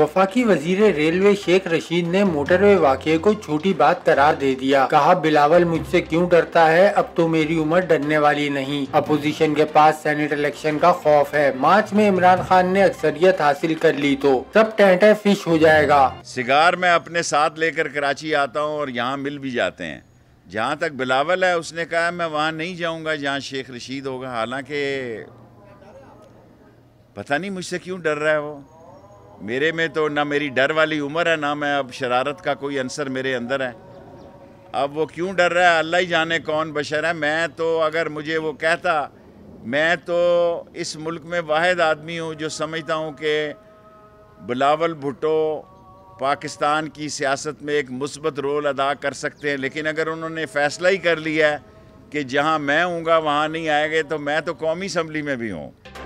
वफाकी वजीर रेलवे शेख रशीद ने मोटरवे वाकये को छोटी बात करार दे दिया कहा बिलावल मुझसे क्यों डरता है अब तो मेरी उम्र डरने वाली नहीं अपोजिशन के पास सेनेट इलेक्शन का खौफ है मार्च में इमरान खान ने अक्सरियत हासिल कर ली तो सब टहटे फिश हो जाएगा सिगार मैं अपने साथ लेकर कराची आता हूँ और यहाँ मिल भी जाते हैं जहाँ तक बिलावल है उसने कहा मैं वहाँ नहीं जाऊँगा जहाँ शेख रशीद होगा हालांकि पता नहीं मुझसे क्यों डर रहा है वो मेरे में तो ना मेरी डर वाली उम्र है ना मैं अब शरारत का कोई अंसर मेरे अंदर है अब वो क्यों डर रहा है अल्लाह ही जाने कौन बशर है मैं तो अगर मुझे वो कहता मैं तो इस मुल्क में वाद आदमी हूँ जो समझता हूँ कि बिलावल भुट्टो पाकिस्तान की सियासत में एक मुस्बत रोल अदा कर सकते हैं लेकिन अगर उन्होंने फ़ैसला ही कर लिया है कि जहाँ मैं हूँगा वहाँ नहीं आएंगे तो मैं तो कौमी असम्बली में भी हूँ